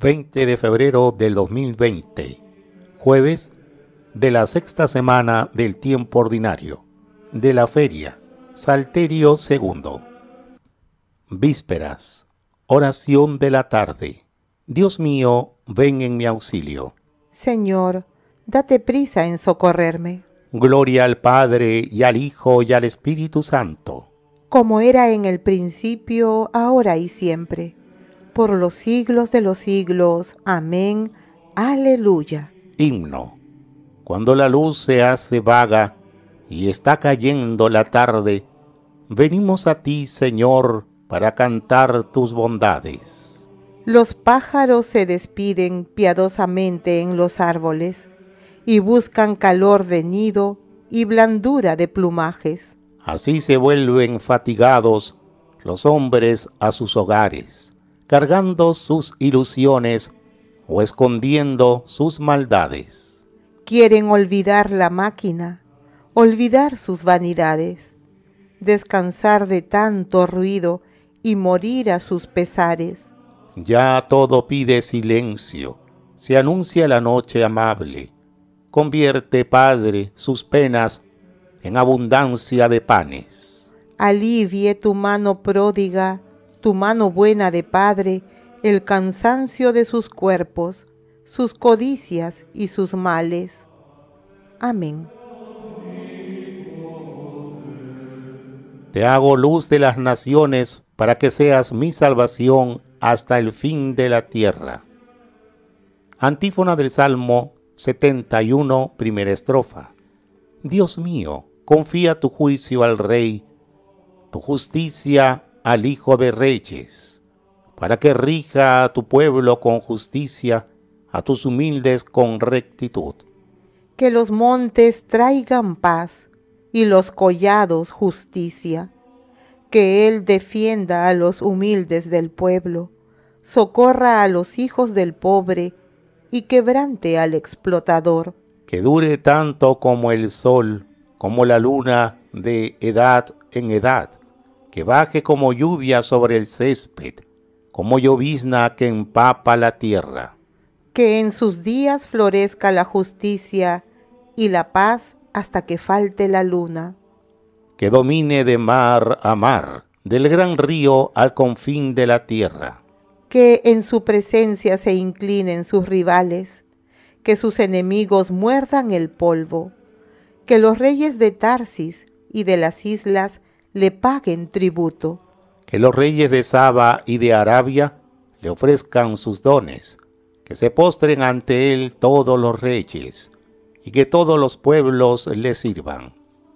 20 de febrero del 2020, jueves de la sexta semana del tiempo ordinario, de la feria, Salterio II. Vísperas, oración de la tarde. Dios mío, ven en mi auxilio. Señor, date prisa en socorrerme. Gloria al Padre y al Hijo y al Espíritu Santo. Como era en el principio, ahora y siempre por los siglos de los siglos. Amén. Aleluya. Himno. Cuando la luz se hace vaga y está cayendo la tarde, venimos a ti, Señor, para cantar tus bondades. Los pájaros se despiden piadosamente en los árboles y buscan calor de nido y blandura de plumajes. Así se vuelven fatigados los hombres a sus hogares cargando sus ilusiones o escondiendo sus maldades. Quieren olvidar la máquina, olvidar sus vanidades, descansar de tanto ruido y morir a sus pesares. Ya todo pide silencio, se anuncia la noche amable, convierte, Padre, sus penas en abundancia de panes. Alivie tu mano pródiga tu mano buena de Padre, el cansancio de sus cuerpos, sus codicias y sus males. Amén. Te hago luz de las naciones para que seas mi salvación hasta el fin de la tierra. Antífona del Salmo 71, primera estrofa. Dios mío, confía tu juicio al Rey, tu justicia al Hijo de Reyes, para que rija a tu pueblo con justicia, a tus humildes con rectitud. Que los montes traigan paz y los collados justicia. Que Él defienda a los humildes del pueblo, socorra a los hijos del pobre y quebrante al explotador. Que dure tanto como el sol, como la luna de edad en edad baje como lluvia sobre el césped, como llovizna que empapa la tierra. Que en sus días florezca la justicia y la paz hasta que falte la luna. Que domine de mar a mar, del gran río al confín de la tierra. Que en su presencia se inclinen sus rivales, que sus enemigos muerdan el polvo, que los reyes de Tarsis y de las islas le paguen tributo. Que los reyes de Saba y de Arabia le ofrezcan sus dones, que se postren ante él todos los reyes, y que todos los pueblos le sirvan.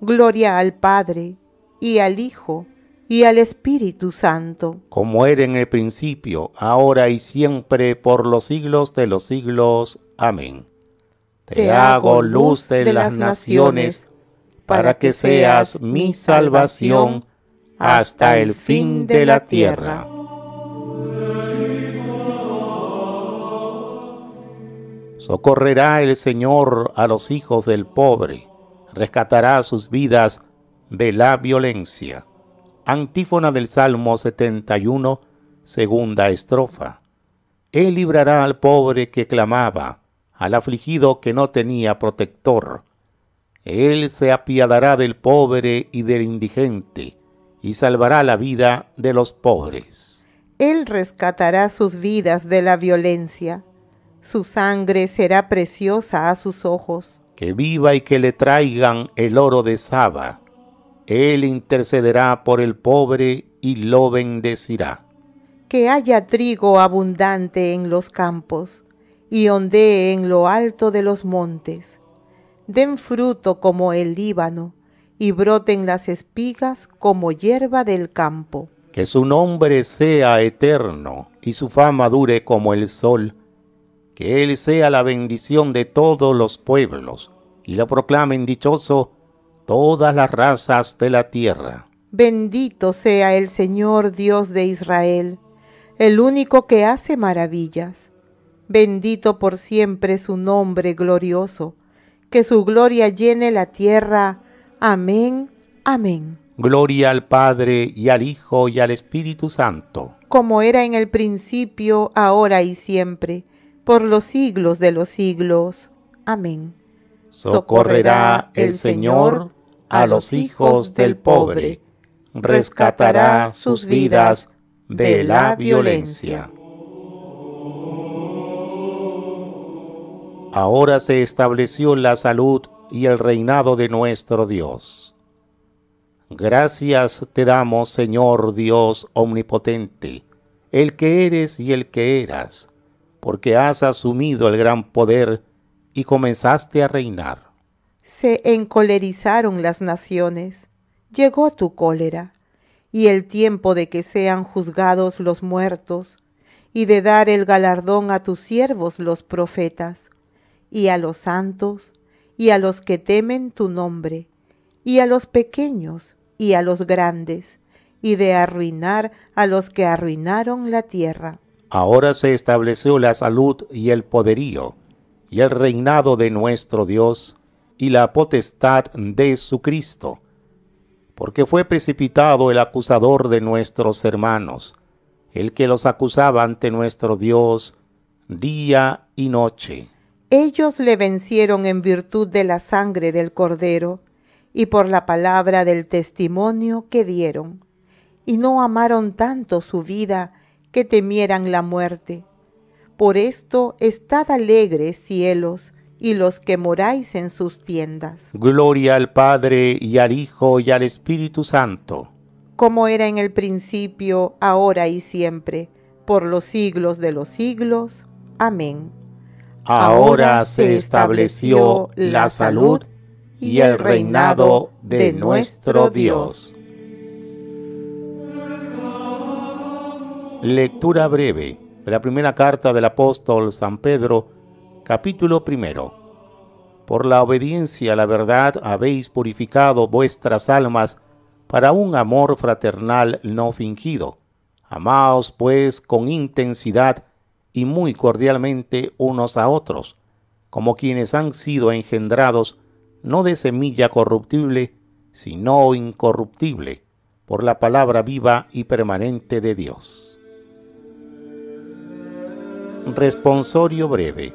Gloria al Padre, y al Hijo, y al Espíritu Santo. Como era en el principio, ahora y siempre, por los siglos de los siglos. Amén. Te, hago luz de las naciones para que seas mi salvación hasta el fin de la tierra. Socorrerá el Señor a los hijos del pobre, rescatará sus vidas de la violencia. Antífona del Salmo 71, segunda estrofa. Él librará al pobre que clamaba, al afligido que no tenía protector él se apiadará del pobre y del indigente, y salvará la vida de los pobres. Él rescatará sus vidas de la violencia. Su sangre será preciosa a sus ojos. Que viva y que le traigan el oro de Saba. Él intercederá por el pobre y lo bendecirá. Que haya trigo abundante en los campos y ondee en lo alto de los montes den fruto como el Líbano, y broten las espigas como hierba del campo. Que su nombre sea eterno y su fama dure como el sol. Que Él sea la bendición de todos los pueblos y lo proclamen dichoso todas las razas de la tierra. Bendito sea el Señor Dios de Israel, el único que hace maravillas. Bendito por siempre su nombre glorioso que su gloria llene la tierra. Amén, amén. Gloria al Padre y al Hijo y al Espíritu Santo. Como era en el principio, ahora y siempre, por los siglos de los siglos. Amén. Socorrerá el Señor a los hijos del pobre, rescatará sus vidas de la violencia. ahora se estableció la salud y el reinado de nuestro Dios. Gracias te damos, Señor Dios omnipotente, el que eres y el que eras, porque has asumido el gran poder y comenzaste a reinar. Se encolerizaron las naciones, llegó tu cólera, y el tiempo de que sean juzgados los muertos, y de dar el galardón a tus siervos los profetas y a los santos, y a los que temen tu nombre, y a los pequeños, y a los grandes, y de arruinar a los que arruinaron la tierra. Ahora se estableció la salud y el poderío, y el reinado de nuestro Dios, y la potestad de su Cristo, porque fue precipitado el acusador de nuestros hermanos, el que los acusaba ante nuestro Dios día y noche. Ellos le vencieron en virtud de la sangre del cordero y por la palabra del testimonio que dieron, y no amaron tanto su vida que temieran la muerte. Por esto estad alegres cielos y los que moráis en sus tiendas. Gloria al Padre y al Hijo y al Espíritu Santo. Como era en el principio, ahora y siempre, por los siglos de los siglos. Amén ahora se estableció la salud y el reinado de nuestro Dios. Lectura breve de la primera carta del apóstol San Pedro, capítulo primero. Por la obediencia a la verdad habéis purificado vuestras almas para un amor fraternal no fingido. Amaos pues con intensidad y muy cordialmente unos a otros, como quienes han sido engendrados no de semilla corruptible, sino incorruptible, por la palabra viva y permanente de Dios. Responsorio breve.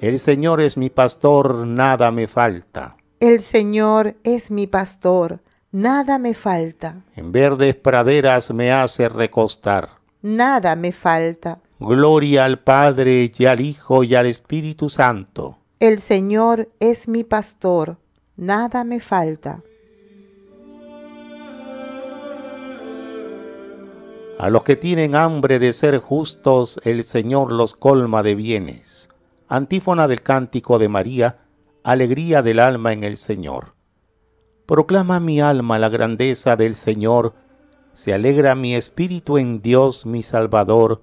El Señor es mi pastor, nada me falta. El Señor es mi pastor, nada me falta. En verdes praderas me hace recostar. Nada me falta Gloria al Padre y al Hijo y al Espíritu Santo. El Señor es mi pastor, nada me falta. A los que tienen hambre de ser justos, el Señor los colma de bienes. Antífona del cántico de María, alegría del alma en el Señor. Proclama mi alma la grandeza del Señor, se alegra mi espíritu en Dios mi Salvador,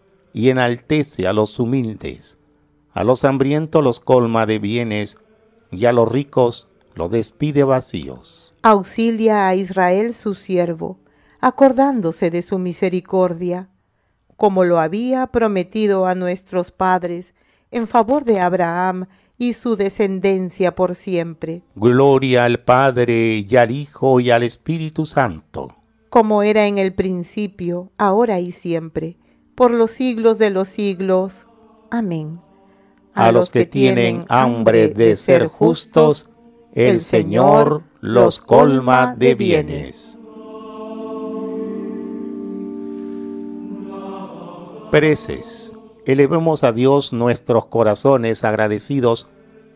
y enaltece a los humildes. A los hambrientos los colma de bienes, y a los ricos los despide vacíos. Auxilia a Israel su siervo, acordándose de su misericordia, como lo había prometido a nuestros padres, en favor de Abraham y su descendencia por siempre. Gloria al Padre, y al Hijo, y al Espíritu Santo. Como era en el principio, ahora y siempre por los siglos de los siglos. Amén. A, los que, tienen hambre de ser justos, el Señor los colma de bienes. Preces, elevemos a Dios nuestros corazones agradecidos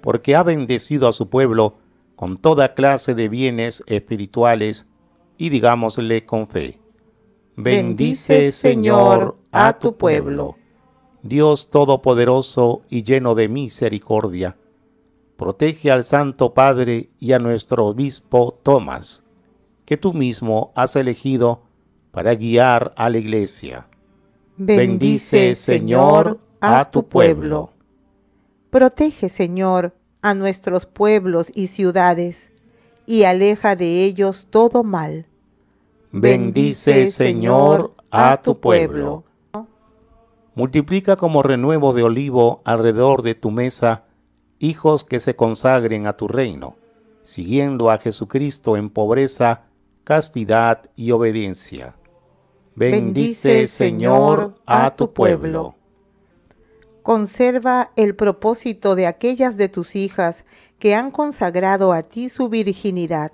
porque ha bendecido a su pueblo con toda clase de bienes espirituales y digámosle con fe. Bendice, Señor, a tu pueblo. Dios Todopoderoso y lleno de misericordia, protege al Santo Padre y a nuestro obispo Tomás, que tú mismo has elegido para guiar a la Iglesia. Bendice, Señor, a tu pueblo. Protege, Señor, a nuestros pueblos y ciudades, y aleja de ellos todo mal Bendice, Señor, a tu pueblo. Multiplica como renuevo de olivo alrededor de tu mesa hijos que se consagren a tu reino, siguiendo a Jesucristo en pobreza, castidad y obediencia. Bendice, Señor, a tu pueblo. Conserva el propósito de aquellas de tus hijas que han consagrado a ti su virginidad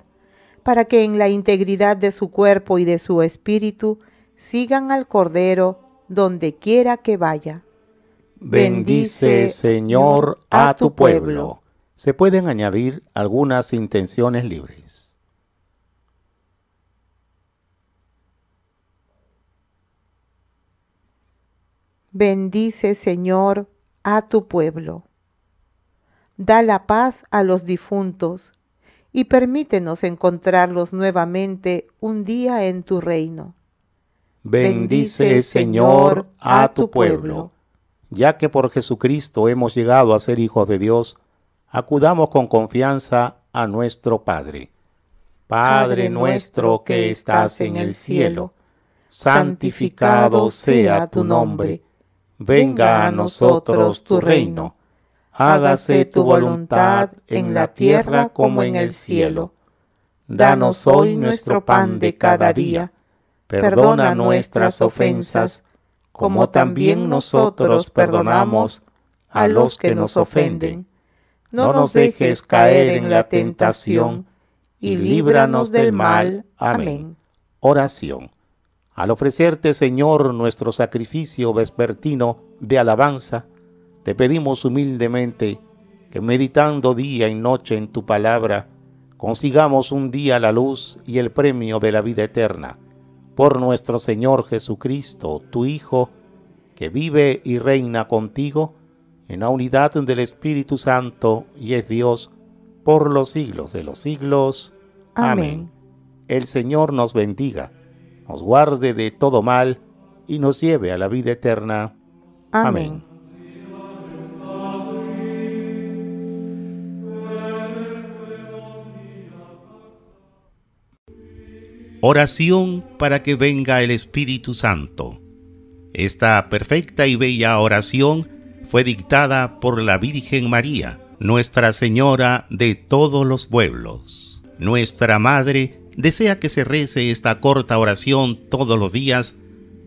para que en la integridad de su cuerpo y de su espíritu sigan al Cordero donde quiera que vaya. Bendice, Señor, a tu pueblo. Se pueden añadir algunas intenciones libres. Bendice, Señor, a tu pueblo. Da la paz a los difuntos y permítenos encontrarlos nuevamente un día en tu reino. Bendice, Señor, a tu pueblo. Ya que por Jesucristo hemos llegado a ser hijos de Dios, acudamos con confianza a nuestro Padre. Padre nuestro que estás en el cielo, santificado sea tu nombre. Venga a nosotros tu reino hágase tu voluntad en la tierra como en el cielo. Danos hoy nuestro pan de cada día. Perdona nuestras ofensas, como también nosotros perdonamos a los que nos ofenden. No nos dejes caer en la tentación, y líbranos del mal. Amén. Oración. Al ofrecerte, Señor, nuestro sacrificio vespertino de alabanza, te pedimos humildemente que meditando día y noche en tu palabra, consigamos un día la luz y el premio de la vida eterna. Por nuestro Señor Jesucristo, tu Hijo, que vive y reina contigo, en la unidad del Espíritu Santo y es Dios, por los siglos de los siglos. Amén. El Señor nos bendiga, nos guarde de todo mal y nos lleve a la vida eterna. Amén. Oración para que venga el Espíritu Santo. Esta perfecta y bella oración fue dictada por la Virgen María, Nuestra Señora de todos los pueblos. Nuestra Madre desea que se rece esta corta oración todos los días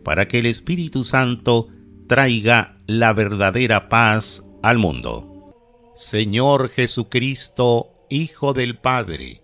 para que el Espíritu Santo traiga la verdadera paz al mundo. Señor Jesucristo, Hijo del Padre,